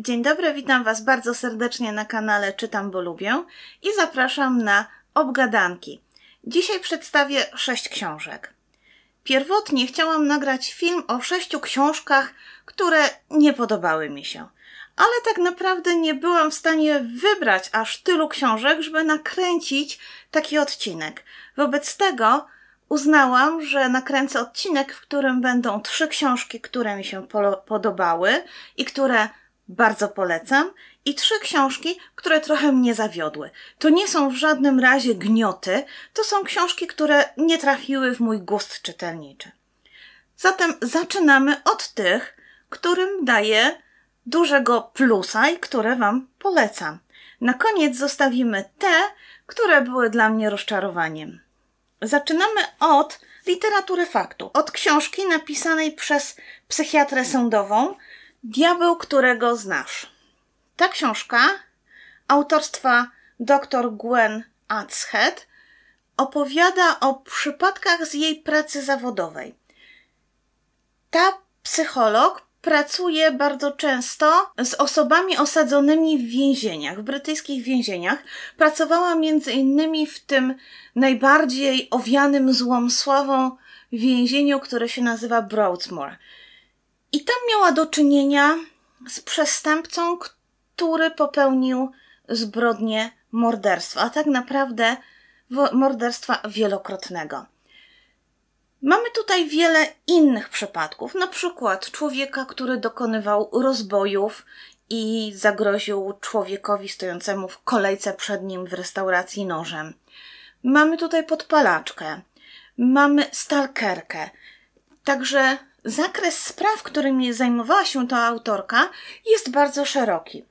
Dzień dobry, witam Was bardzo serdecznie na kanale Czytam, bo lubię i zapraszam na obgadanki. Dzisiaj przedstawię sześć książek. Pierwotnie chciałam nagrać film o sześciu książkach, które nie podobały mi się. Ale tak naprawdę nie byłam w stanie wybrać aż tylu książek, żeby nakręcić taki odcinek. Wobec tego uznałam, że nakręcę odcinek, w którym będą trzy książki, które mi się podobały i które bardzo polecam, i trzy książki, które trochę mnie zawiodły. To nie są w żadnym razie gnioty, to są książki, które nie trafiły w mój gust czytelniczy. Zatem zaczynamy od tych, którym daję dużego plusa i które Wam polecam. Na koniec zostawimy te, które były dla mnie rozczarowaniem. Zaczynamy od literatury faktu, od książki napisanej przez psychiatrę sądową Diabeł, którego znasz. Ta książka autorstwa dr Gwen Atzhead opowiada o przypadkach z jej pracy zawodowej. Ta psycholog pracuje bardzo często z osobami osadzonymi w więzieniach, w brytyjskich więzieniach. Pracowała między innymi w tym najbardziej owianym złą sławą więzieniu, które się nazywa Broadmoor. I tam miała do czynienia z przestępcą, który popełnił zbrodnię morderstwa, a tak naprawdę morderstwa wielokrotnego. Mamy tutaj wiele innych przypadków, na przykład człowieka, który dokonywał rozbojów i zagroził człowiekowi stojącemu w kolejce przed nim w restauracji nożem. Mamy tutaj podpalaczkę, mamy stalkerkę. Także Zakres spraw, którymi zajmowała się ta autorka, jest bardzo szeroki.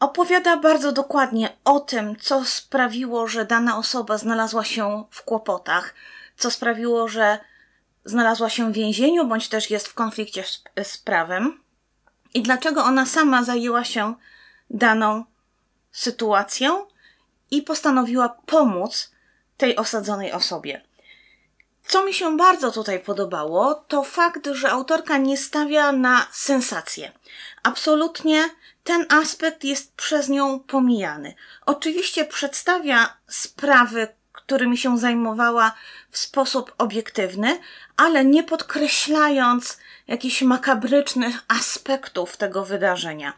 Opowiada bardzo dokładnie o tym, co sprawiło, że dana osoba znalazła się w kłopotach, co sprawiło, że znalazła się w więzieniu bądź też jest w konflikcie z, z prawem i dlaczego ona sama zajęła się daną sytuacją i postanowiła pomóc tej osadzonej osobie. Co mi się bardzo tutaj podobało, to fakt, że autorka nie stawia na sensację. Absolutnie ten aspekt jest przez nią pomijany. Oczywiście przedstawia sprawy, którymi się zajmowała w sposób obiektywny, ale nie podkreślając jakichś makabrycznych aspektów tego wydarzenia.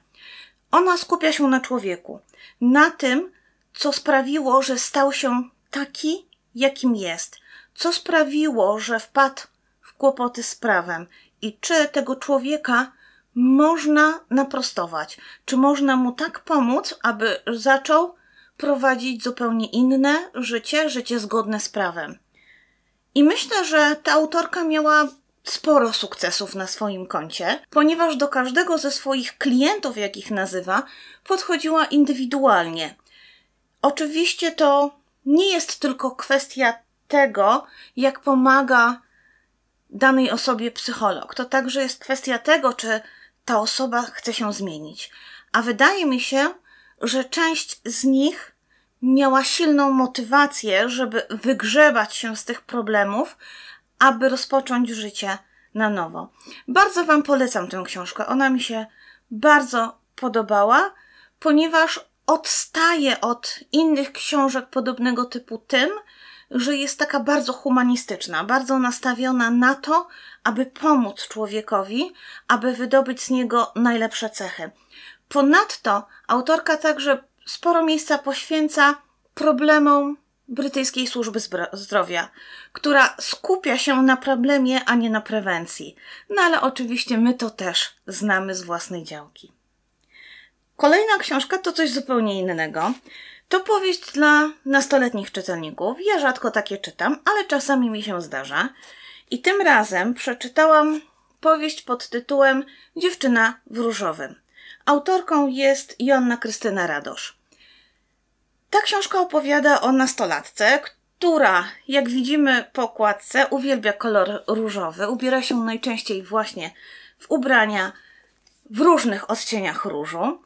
Ona skupia się na człowieku, na tym, co sprawiło, że stał się taki, jakim jest – co sprawiło, że wpadł w kłopoty z prawem i czy tego człowieka można naprostować, czy można mu tak pomóc, aby zaczął prowadzić zupełnie inne życie, życie zgodne z prawem. I myślę, że ta autorka miała sporo sukcesów na swoim koncie, ponieważ do każdego ze swoich klientów, jakich nazywa, podchodziła indywidualnie. Oczywiście to nie jest tylko kwestia tego, jak pomaga danej osobie psycholog. To także jest kwestia tego, czy ta osoba chce się zmienić. A wydaje mi się, że część z nich miała silną motywację, żeby wygrzebać się z tych problemów, aby rozpocząć życie na nowo. Bardzo Wam polecam tę książkę. Ona mi się bardzo podobała, ponieważ odstaje od innych książek podobnego typu tym, że jest taka bardzo humanistyczna, bardzo nastawiona na to, aby pomóc człowiekowi, aby wydobyć z niego najlepsze cechy. Ponadto autorka także sporo miejsca poświęca problemom brytyjskiej służby zdrowia, która skupia się na problemie, a nie na prewencji. No ale oczywiście my to też znamy z własnej działki. Kolejna książka to coś zupełnie innego. To powieść dla nastoletnich czytelników. Ja rzadko takie czytam, ale czasami mi się zdarza. I tym razem przeczytałam powieść pod tytułem Dziewczyna w różowym. Autorką jest Joanna Krystyna Radosz. Ta książka opowiada o nastolatce, która, jak widzimy po okładce, uwielbia kolor różowy, ubiera się najczęściej właśnie w ubrania w różnych odcieniach różu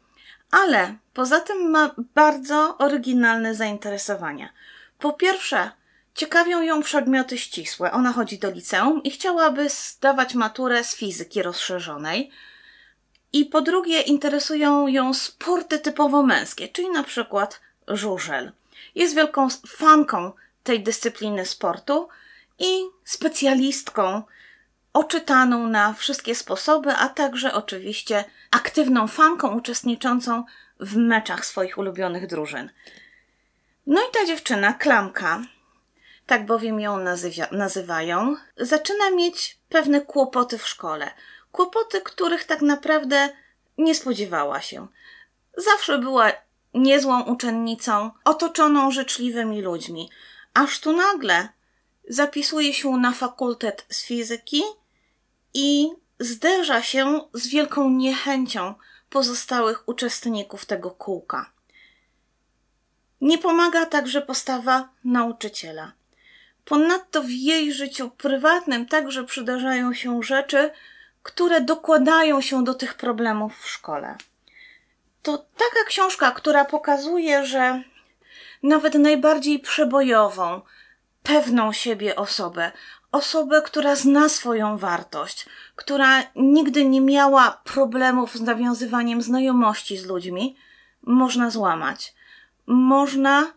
ale poza tym ma bardzo oryginalne zainteresowania. Po pierwsze, ciekawią ją przedmioty ścisłe. Ona chodzi do liceum i chciałaby zdawać maturę z fizyki rozszerzonej. I po drugie, interesują ją sporty typowo męskie, czyli na przykład żużel. Jest wielką fanką tej dyscypliny sportu i specjalistką oczytaną na wszystkie sposoby, a także oczywiście aktywną fanką uczestniczącą w meczach swoich ulubionych drużyn. No i ta dziewczyna, klamka, tak bowiem ją nazywają, zaczyna mieć pewne kłopoty w szkole. Kłopoty, których tak naprawdę nie spodziewała się. Zawsze była niezłą uczennicą, otoczoną życzliwymi ludźmi. Aż tu nagle zapisuje się na fakultet z fizyki i zderza się z wielką niechęcią pozostałych uczestników tego kółka. Nie pomaga także postawa nauczyciela. Ponadto w jej życiu prywatnym także przydarzają się rzeczy, które dokładają się do tych problemów w szkole. To taka książka, która pokazuje, że nawet najbardziej przebojową, pewną siebie osobę osobę, która zna swoją wartość, która nigdy nie miała problemów z nawiązywaniem znajomości z ludźmi, można złamać. Można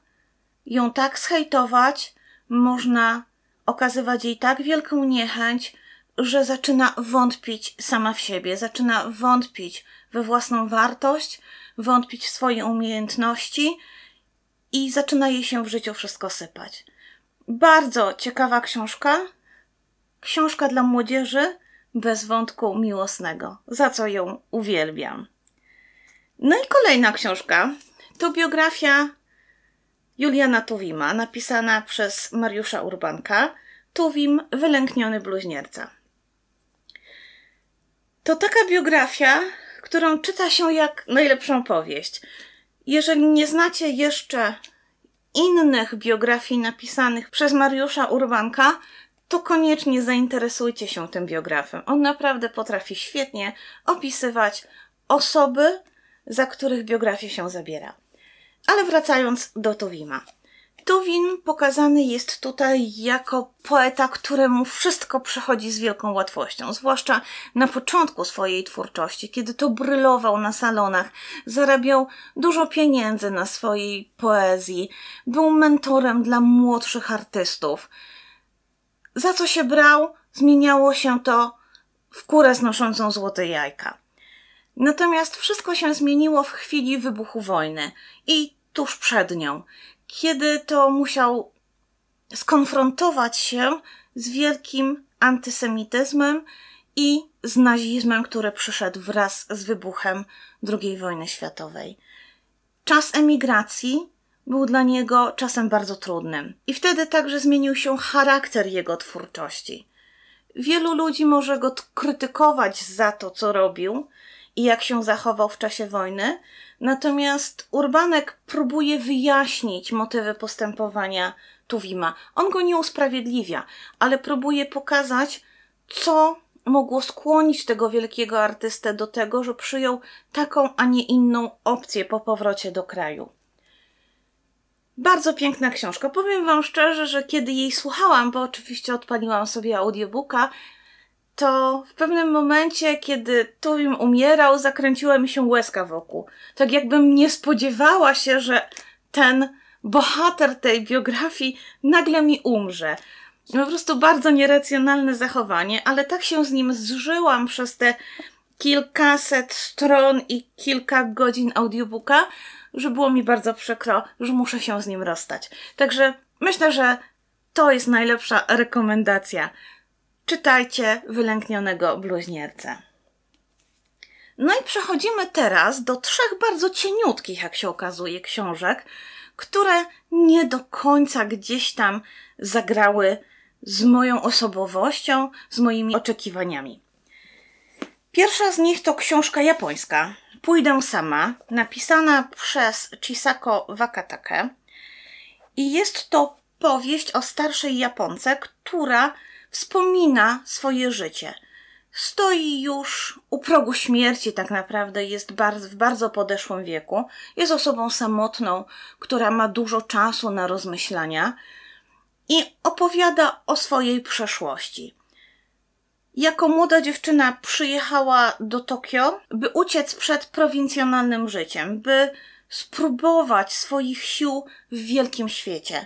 ją tak zhejtować, można okazywać jej tak wielką niechęć, że zaczyna wątpić sama w siebie, zaczyna wątpić we własną wartość, wątpić w swoje umiejętności i zaczyna jej się w życiu wszystko sypać. Bardzo ciekawa książka, Książka dla młodzieży bez wątku miłosnego, za co ją uwielbiam. No i kolejna książka to biografia Juliana Tuwima, napisana przez Mariusza Urbanka. Tuwim, wylękniony bluźnierca. To taka biografia, którą czyta się jak najlepszą powieść. Jeżeli nie znacie jeszcze innych biografii napisanych przez Mariusza Urbanka, to koniecznie zainteresujcie się tym biografem. On naprawdę potrafi świetnie opisywać osoby, za których biografię się zabiera. Ale wracając do Tuwima. Tuwin pokazany jest tutaj jako poeta, któremu wszystko przychodzi z wielką łatwością, zwłaszcza na początku swojej twórczości, kiedy to brylował na salonach, zarabiał dużo pieniędzy na swojej poezji, był mentorem dla młodszych artystów za co się brał, zmieniało się to w kurę znoszącą złote jajka. Natomiast wszystko się zmieniło w chwili wybuchu wojny i tuż przed nią, kiedy to musiał skonfrontować się z wielkim antysemityzmem i z nazizmem, który przyszedł wraz z wybuchem II wojny światowej. Czas emigracji był dla niego czasem bardzo trudnym. I wtedy także zmienił się charakter jego twórczości. Wielu ludzi może go krytykować za to, co robił i jak się zachował w czasie wojny, natomiast Urbanek próbuje wyjaśnić motywy postępowania Tuwima. On go nie usprawiedliwia, ale próbuje pokazać, co mogło skłonić tego wielkiego artystę do tego, że przyjął taką, a nie inną opcję po powrocie do kraju. Bardzo piękna książka. Powiem Wam szczerze, że kiedy jej słuchałam, bo oczywiście odpaliłam sobie audiobooka, to w pewnym momencie, kiedy Tuwim umierał, zakręciła mi się łezka wokół. Tak jakbym nie spodziewała się, że ten bohater tej biografii nagle mi umrze. Po prostu bardzo nieracjonalne zachowanie, ale tak się z nim zżyłam przez te kilkaset stron i kilka godzin audiobooka, że było mi bardzo przykro, że muszę się z nim rozstać. Także myślę, że to jest najlepsza rekomendacja. Czytajcie wylęknionego bluźniercę. No i przechodzimy teraz do trzech bardzo cieniutkich, jak się okazuje, książek, które nie do końca gdzieś tam zagrały z moją osobowością, z moimi oczekiwaniami. Pierwsza z nich to książka japońska Pójdę sama, napisana przez Chisako Wakatake. I jest to powieść o starszej Japonce, która wspomina swoje życie. Stoi już u progu śmierci, tak naprawdę, jest bardzo, w bardzo podeszłym wieku. Jest osobą samotną, która ma dużo czasu na rozmyślania i opowiada o swojej przeszłości jako młoda dziewczyna przyjechała do Tokio, by uciec przed prowincjonalnym życiem, by spróbować swoich sił w wielkim świecie.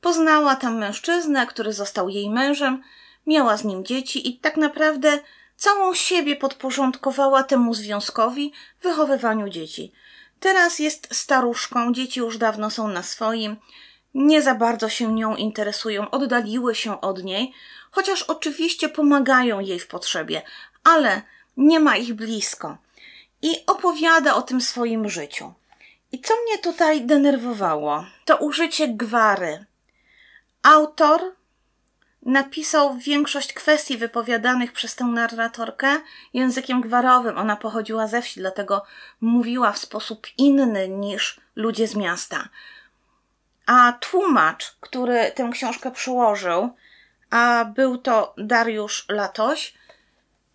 Poznała tam mężczyznę, który został jej mężem, miała z nim dzieci i tak naprawdę całą siebie podporządkowała temu związkowi, wychowywaniu dzieci. Teraz jest staruszką, dzieci już dawno są na swoim, nie za bardzo się nią interesują, oddaliły się od niej, chociaż oczywiście pomagają jej w potrzebie, ale nie ma ich blisko. I opowiada o tym swoim życiu. I co mnie tutaj denerwowało, to użycie gwary. Autor napisał większość kwestii wypowiadanych przez tę narratorkę językiem gwarowym. Ona pochodziła ze wsi, dlatego mówiła w sposób inny niż ludzie z miasta. A tłumacz, który tę książkę przyłożył, a był to Dariusz Latoś,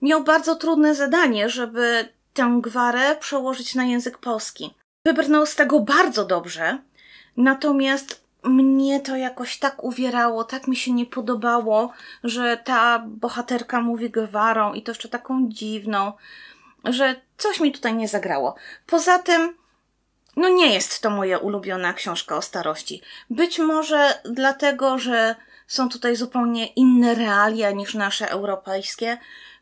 miał bardzo trudne zadanie, żeby tę gwarę przełożyć na język polski. Wybrnął z tego bardzo dobrze, natomiast mnie to jakoś tak uwierało, tak mi się nie podobało, że ta bohaterka mówi gwarą i to jeszcze taką dziwną, że coś mi tutaj nie zagrało. Poza tym, no nie jest to moja ulubiona książka o starości. Być może dlatego, że są tutaj zupełnie inne realia niż nasze europejskie.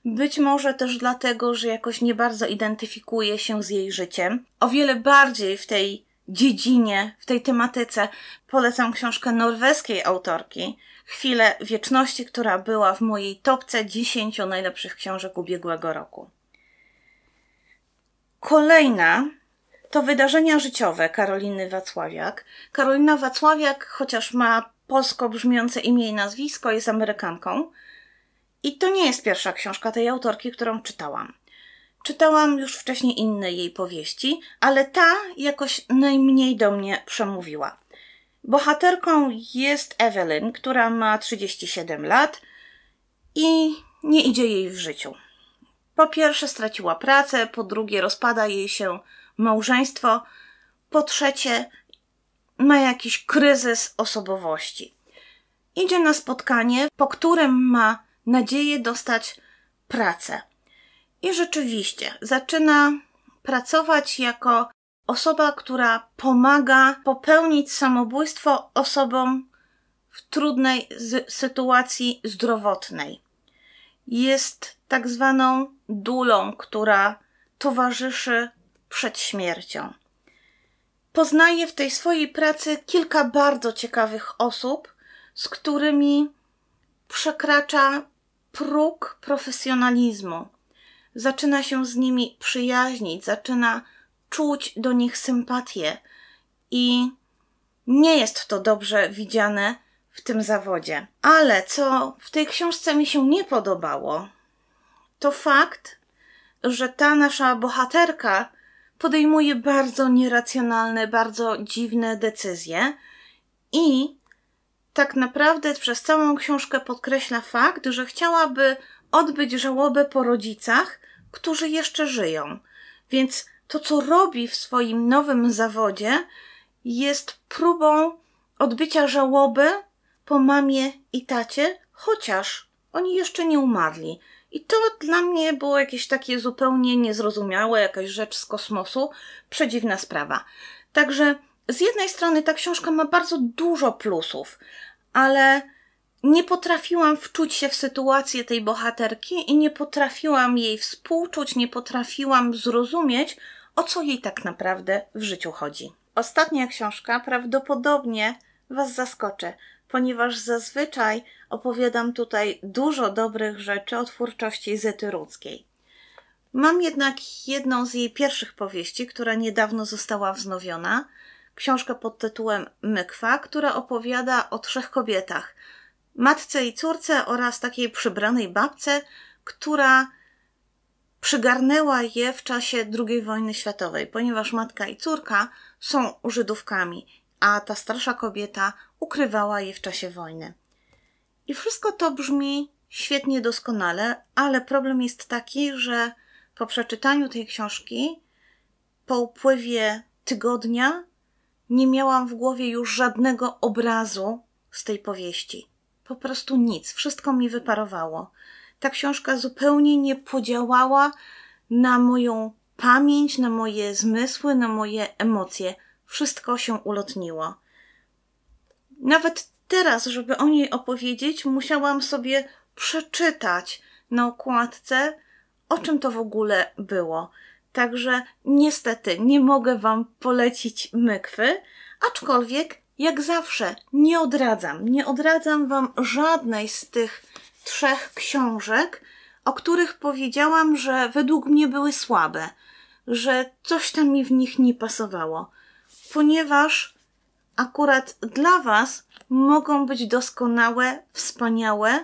Być może też dlatego, że jakoś nie bardzo identyfikuje się z jej życiem. O wiele bardziej w tej dziedzinie, w tej tematyce polecam książkę norweskiej autorki Chwilę Wieczności, która była w mojej topce 10 najlepszych książek ubiegłego roku. Kolejna to wydarzenia życiowe Karoliny Wacławiak. Karolina Wacławiak, chociaż ma polsko brzmiące imię i nazwisko, jest Amerykanką. I to nie jest pierwsza książka tej autorki, którą czytałam. Czytałam już wcześniej inne jej powieści, ale ta jakoś najmniej do mnie przemówiła. Bohaterką jest Evelyn, która ma 37 lat i nie idzie jej w życiu. Po pierwsze straciła pracę, po drugie rozpada jej się małżeństwo, po trzecie ma jakiś kryzys osobowości. Idzie na spotkanie, po którym ma nadzieję dostać pracę. I rzeczywiście zaczyna pracować jako osoba, która pomaga popełnić samobójstwo osobom w trudnej sytuacji zdrowotnej. Jest tak zwaną dulą, która towarzyszy przed śmiercią poznaję w tej swojej pracy kilka bardzo ciekawych osób, z którymi przekracza próg profesjonalizmu. Zaczyna się z nimi przyjaźnić, zaczyna czuć do nich sympatię i nie jest to dobrze widziane w tym zawodzie. Ale co w tej książce mi się nie podobało, to fakt, że ta nasza bohaterka podejmuje bardzo nieracjonalne, bardzo dziwne decyzje i tak naprawdę przez całą książkę podkreśla fakt, że chciałaby odbyć żałobę po rodzicach, którzy jeszcze żyją. Więc to, co robi w swoim nowym zawodzie, jest próbą odbycia żałoby po mamie i tacie, chociaż oni jeszcze nie umarli. I to dla mnie było jakieś takie zupełnie niezrozumiałe, jakaś rzecz z kosmosu, przedziwna sprawa. Także z jednej strony ta książka ma bardzo dużo plusów, ale nie potrafiłam wczuć się w sytuację tej bohaterki i nie potrafiłam jej współczuć, nie potrafiłam zrozumieć, o co jej tak naprawdę w życiu chodzi. Ostatnia książka prawdopodobnie Was zaskoczy, ponieważ zazwyczaj opowiadam tutaj dużo dobrych rzeczy o twórczości Zety Rudzkiej. Mam jednak jedną z jej pierwszych powieści, która niedawno została wznowiona, książkę pod tytułem Mykwa, która opowiada o trzech kobietach, matce i córce oraz takiej przybranej babce, która przygarnęła je w czasie II wojny światowej, ponieważ matka i córka są Żydówkami, a ta starsza kobieta ukrywała je w czasie wojny. I wszystko to brzmi świetnie, doskonale, ale problem jest taki, że po przeczytaniu tej książki, po upływie tygodnia, nie miałam w głowie już żadnego obrazu z tej powieści. Po prostu nic, wszystko mi wyparowało. Ta książka zupełnie nie podziałała na moją pamięć, na moje zmysły, na moje emocje. Wszystko się ulotniło. Nawet Teraz, żeby o niej opowiedzieć, musiałam sobie przeczytać na okładce, o czym to w ogóle było. Także niestety nie mogę Wam polecić mykwy, aczkolwiek jak zawsze nie odradzam, nie odradzam Wam żadnej z tych trzech książek, o których powiedziałam, że według mnie były słabe, że coś tam mi w nich nie pasowało, ponieważ akurat dla Was mogą być doskonałe, wspaniałe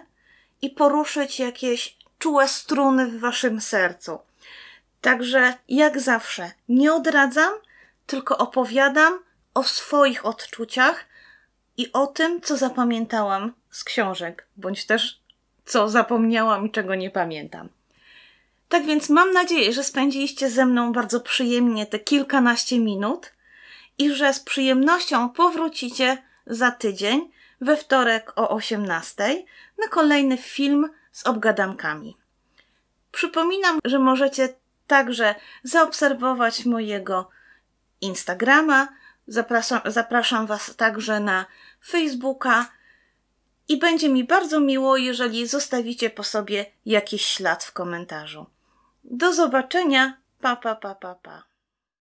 i poruszyć jakieś czułe struny w Waszym sercu. Także, jak zawsze, nie odradzam, tylko opowiadam o swoich odczuciach i o tym, co zapamiętałam z książek, bądź też co zapomniałam i czego nie pamiętam. Tak więc mam nadzieję, że spędziliście ze mną bardzo przyjemnie te kilkanaście minut i że z przyjemnością powrócicie za tydzień, we wtorek o 18 na kolejny film z obgadankami. Przypominam, że możecie także zaobserwować mojego Instagrama. Zapraszam, zapraszam Was także na Facebooka i będzie mi bardzo miło, jeżeli zostawicie po sobie jakiś ślad w komentarzu. Do zobaczenia. Pa, pa, pa, pa, pa.